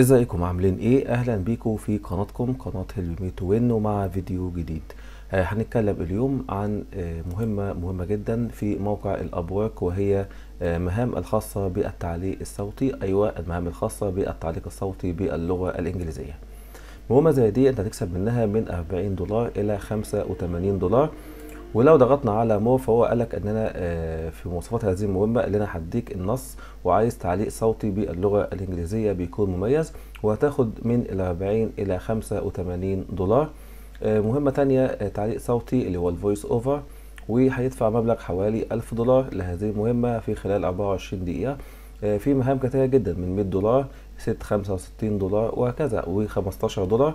ازيكم عاملين ايه اهلا بيكم في قناتكم قناة هلمي تو وين ومع فيديو جديد آه، هنتكلم اليوم عن آه، مهمة مهمة جدا في موقع الابورك وهي آه، مهام الخاصة بالتعليق الصوتي ايوه المهام الخاصة بالتعليق الصوتي باللغة الانجليزية مهمة زي دي انت هتكسب منها من 40 دولار الى 85 دولار ولو ضغطنا على مو فهو قالك اننا آه، في مواصفات هذه المهمه اللي انا هديك النص وعايز تعليق صوتي باللغه الانجليزيه بيكون مميز وهتاخد من ال 40 الى 85 دولار آه، مهمه تانية آه، تعليق صوتي اللي هو الفويس اوفر وهيدفع مبلغ حوالي 1000 دولار لهذه المهمه في خلال 24 دقيقه في مهام كتيرة جدا من 100 دولار 6 65 دولار وهكذا و15 دولار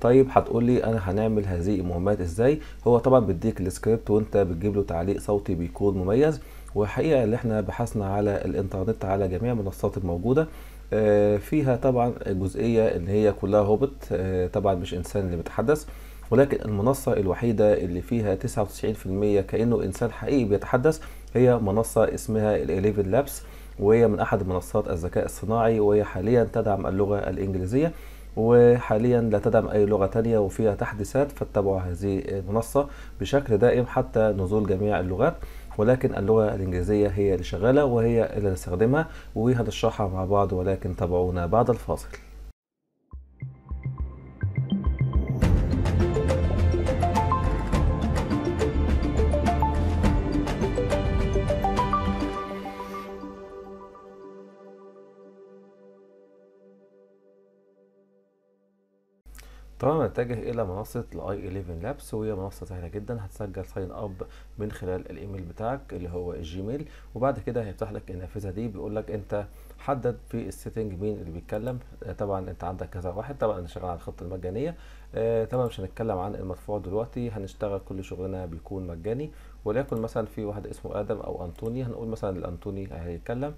طيب هتقول لي انا هنعمل هذه المهمات ازاي هو طبعا بيديك السكريبت وانت بتجيب له تعليق صوتي بيكون مميز والحقيقه اللي احنا بحثنا على الانترنت على جميع المنصات الموجوده آه، فيها طبعا جزئيه ان هي كلها هوبت آه، طبعا مش انسان اللي بيتحدث ولكن المنصة الوحيدة اللي فيها 99% كأنه إنسان حقيقي بيتحدث هي منصة اسمها الإليفن لابس وهي من أحد منصات الذكاء الصناعي وهي حاليا تدعم اللغة الإنجليزية وحاليا لا تدعم أي لغة تانية وفيها تحديثات فاتبعوا هذه المنصة بشكل دائم حتى نزول جميع اللغات ولكن اللغة الإنجليزية هي اللي شغالة وهي اللي نستخدمها وهنشرحها مع بعض ولكن تابعونا بعد الفاصل طبعا نتجه الى منصه الاي 11 لابس وهي منصه سهله جدا هتسجل ساين اب من خلال الايميل بتاعك اللي هو الجيميل وبعد كده هيفتح لك النافذه دي بيقول لك انت حدد في السيتنج مين اللي بيتكلم آه، طبعا انت عندك كذا واحد طبعا انا شغال على الخطه المجانيه طبعا آه، مش هنتكلم عن المدفوع دلوقتي هنشتغل كل شغلنا بيكون مجاني وليكن مثلا في واحد اسمه ادم او انطوني هنقول مثلا لانطوني هيتكلم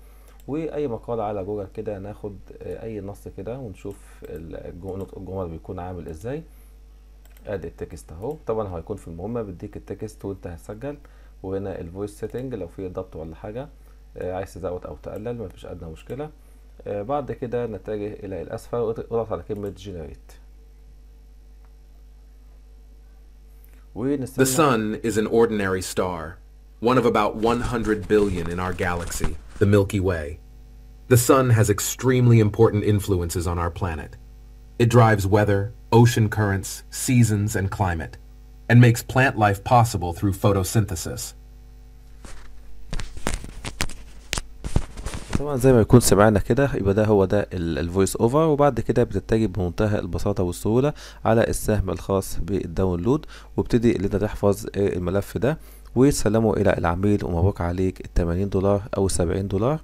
واي مقال على جوجل كده ناخد آه، اي نص كده ونشوف نطق الجمل بيكون عامل ازاي ادي التكست اهو طبعا هيكون في المهمه بيديك التكست وانت هتسجل وهنا الفويس سيتنج لو في ضبط ولا حاجه آه، عايز تزود او تقلل مفيش ادنى مشكله آه، بعد كده نتجه الى الاسفل واضغط على كلمه جنريت The sun is an ordinary star. one of about 100 billion in our galaxy, the Milky Way. The sun has extremely important influences on our planet. It drives weather, ocean currents, seasons, and climate, and makes plant life possible through photosynthesis. طبعا زي ما يكون سمعنا كده يبقى ده هو ده الفويس اوفر وبعد كده بتتجه بمنتهى البساطة والسهولة على السهم الخاص بالداونلود وابتدي اللي ده تحفظ الملف ده وتسلمه الى العميل ومبروك عليك ال 80 دولار او 70 دولار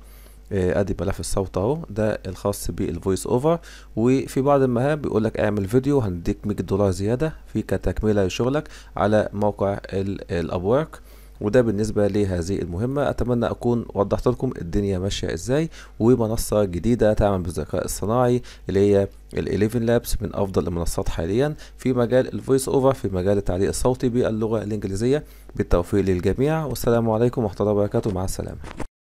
آه، ادي ملف الصوت اهو ده الخاص بالفويس اوفر وفي بعض المهام بيقول لك اعمل فيديو هنديك 100 دولار زياده في كتكمله لشغلك على موقع الابورك وده بالنسبة لهذه المهمة أتمنى أكون وضحت لكم الدنيا ماشية إزاي ومنصة جديدة تعمل بالذكاء الصناعي اللي هي ال 11 لابس من أفضل المنصات حاليا في مجال الفويس أوفر في مجال التعليق الصوتي باللغة الإنجليزية بالتوفيق للجميع والسلام عليكم ورحمة الله وبركاته مع السلامة